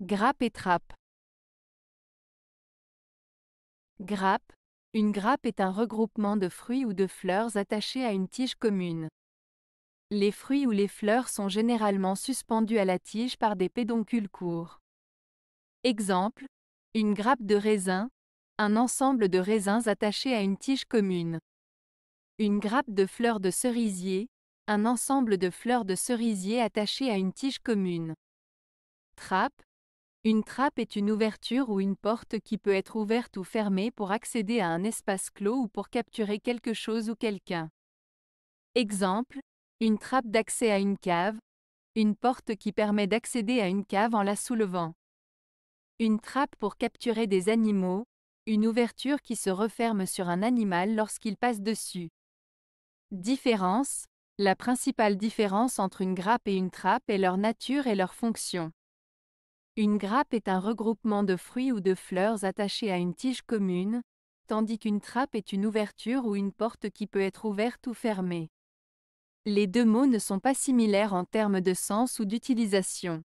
Grappe et trappe. Grappe. Une grappe est un regroupement de fruits ou de fleurs attachés à une tige commune. Les fruits ou les fleurs sont généralement suspendus à la tige par des pédoncules courts. Exemple. Une grappe de raisin. Un ensemble de raisins attachés à une tige commune. Une grappe de fleurs de cerisier. Un ensemble de fleurs de cerisier attachées à une tige commune. Trappe une trappe est une ouverture ou une porte qui peut être ouverte ou fermée pour accéder à un espace clos ou pour capturer quelque chose ou quelqu'un. Exemple, une trappe d'accès à une cave, une porte qui permet d'accéder à une cave en la soulevant. Une trappe pour capturer des animaux, une ouverture qui se referme sur un animal lorsqu'il passe dessus. Différence, la principale différence entre une grappe et une trappe est leur nature et leur fonction. Une grappe est un regroupement de fruits ou de fleurs attachés à une tige commune, tandis qu'une trappe est une ouverture ou une porte qui peut être ouverte ou fermée. Les deux mots ne sont pas similaires en termes de sens ou d'utilisation.